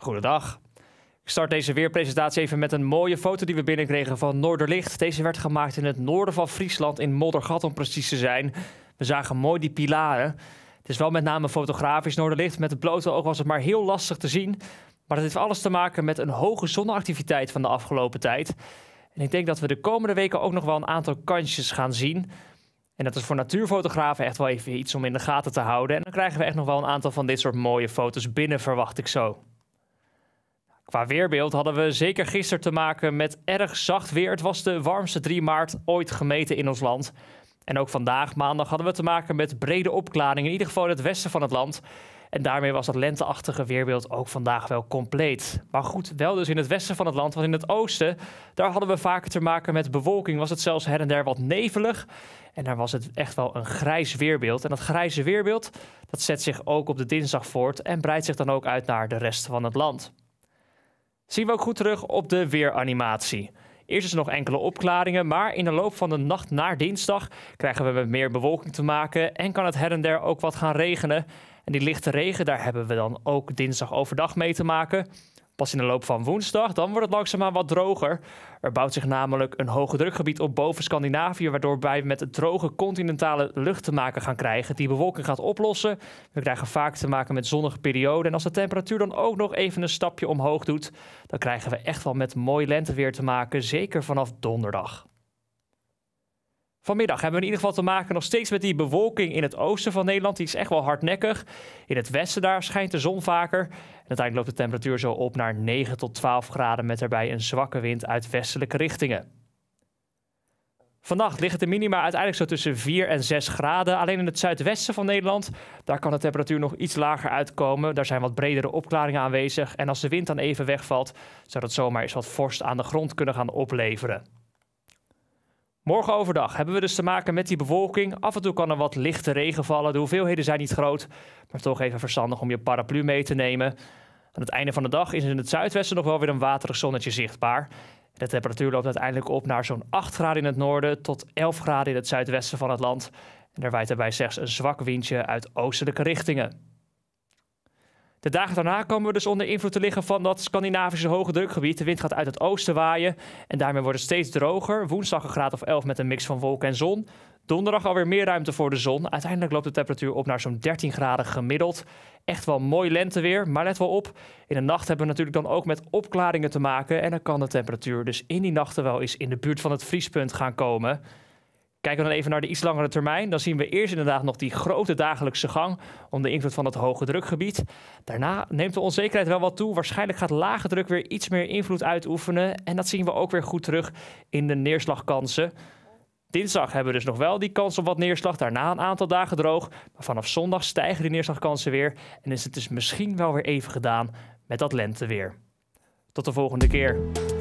Goedendag. Ik start deze weerpresentatie even met een mooie foto die we binnenkregen van Noorderlicht. Deze werd gemaakt in het noorden van Friesland, in Moddergat om precies te zijn. We zagen mooi die pilaren. Het is wel met name fotografisch Noorderlicht. Met het blote oog was het maar heel lastig te zien. Maar dat heeft alles te maken met een hoge zonneactiviteit van de afgelopen tijd. En ik denk dat we de komende weken ook nog wel een aantal kansjes gaan zien. En dat is voor natuurfotografen echt wel even iets om in de gaten te houden. En dan krijgen we echt nog wel een aantal van dit soort mooie foto's binnen, verwacht ik zo. Qua weerbeeld hadden we zeker gisteren te maken met erg zacht weer. Het was de warmste 3 maart ooit gemeten in ons land. En ook vandaag, maandag, hadden we te maken met brede opklaringen, in ieder geval in het westen van het land. En daarmee was dat lenteachtige weerbeeld ook vandaag wel compleet. Maar goed, wel dus in het westen van het land, want in het oosten, daar hadden we vaker te maken met bewolking. Was het zelfs her en der wat nevelig. En daar was het echt wel een grijs weerbeeld. En dat grijze weerbeeld, dat zet zich ook op de dinsdag voort en breidt zich dan ook uit naar de rest van het land. Zien we ook goed terug op de weeranimatie. Eerst is er nog enkele opklaringen, maar in de loop van de nacht naar dinsdag krijgen we met meer bewolking te maken en kan het her en der ook wat gaan regenen. En die lichte regen, daar hebben we dan ook dinsdag overdag mee te maken. Pas in de loop van woensdag, dan wordt het langzaamaan wat droger. Er bouwt zich namelijk een hoge drukgebied op boven Scandinavië, waardoor wij met droge continentale lucht te maken gaan krijgen, die bewolking gaat oplossen. We krijgen vaak te maken met zonnige perioden. En als de temperatuur dan ook nog even een stapje omhoog doet, dan krijgen we echt wel met mooi lenteweer te maken, zeker vanaf donderdag. Vanmiddag hebben we in ieder geval te maken nog steeds met die bewolking in het oosten van Nederland. Die is echt wel hardnekkig. In het westen daar schijnt de zon vaker. En uiteindelijk loopt de temperatuur zo op naar 9 tot 12 graden met daarbij een zwakke wind uit westelijke richtingen. Vannacht ligt de minima uiteindelijk zo tussen 4 en 6 graden. Alleen in het zuidwesten van Nederland, daar kan de temperatuur nog iets lager uitkomen. Daar zijn wat bredere opklaringen aanwezig. En als de wind dan even wegvalt, zou dat zomaar eens wat vorst aan de grond kunnen gaan opleveren. Morgen overdag hebben we dus te maken met die bewolking. Af en toe kan er wat lichte regen vallen. De hoeveelheden zijn niet groot, maar toch even verstandig om je paraplu mee te nemen. Aan het einde van de dag is in het zuidwesten nog wel weer een waterig zonnetje zichtbaar. De temperatuur loopt uiteindelijk op naar zo'n 8 graden in het noorden tot 11 graden in het zuidwesten van het land. En er waait daarbij slechts een zwak windje uit oostelijke richtingen. De dagen daarna komen we dus onder invloed te liggen van dat Scandinavische hoge drukgebied. De wind gaat uit het oosten waaien en daarmee wordt het steeds droger. Woensdag een graad of 11 met een mix van wolken en zon. Donderdag alweer meer ruimte voor de zon. Uiteindelijk loopt de temperatuur op naar zo'n 13 graden gemiddeld. Echt wel mooi lenteweer, maar let wel op. In de nacht hebben we natuurlijk dan ook met opklaringen te maken. En dan kan de temperatuur dus in die nachten wel eens in de buurt van het vriespunt gaan komen. Kijken we dan even naar de iets langere termijn, dan zien we eerst inderdaad nog die grote dagelijkse gang om de invloed van het hoge drukgebied. Daarna neemt de onzekerheid wel wat toe. Waarschijnlijk gaat lage druk weer iets meer invloed uitoefenen. En dat zien we ook weer goed terug in de neerslagkansen. Dinsdag hebben we dus nog wel die kans op wat neerslag. Daarna een aantal dagen droog. Maar vanaf zondag stijgen die neerslagkansen weer. En is het dus misschien wel weer even gedaan met dat lenteweer. Tot de volgende keer.